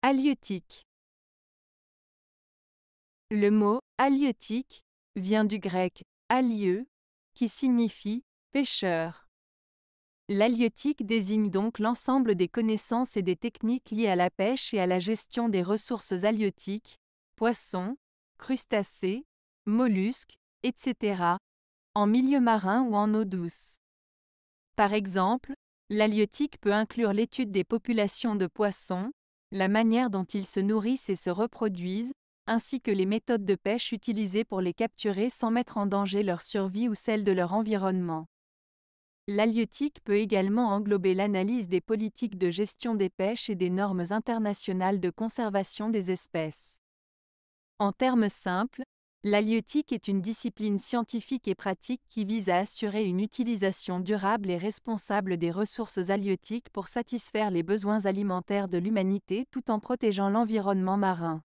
Halieutique. Le mot halieutique vient du grec alieu, qui signifie pêcheur. L'halieutique désigne donc l'ensemble des connaissances et des techniques liées à la pêche et à la gestion des ressources halieutiques, poissons, crustacés, mollusques, etc., en milieu marin ou en eau douce. Par exemple, l'halieutique peut inclure l'étude des populations de poissons, la manière dont ils se nourrissent et se reproduisent, ainsi que les méthodes de pêche utilisées pour les capturer sans mettre en danger leur survie ou celle de leur environnement. L'aliotique peut également englober l'analyse des politiques de gestion des pêches et des normes internationales de conservation des espèces. En termes simples, L'halieutique est une discipline scientifique et pratique qui vise à assurer une utilisation durable et responsable des ressources halieutiques pour satisfaire les besoins alimentaires de l'humanité tout en protégeant l'environnement marin.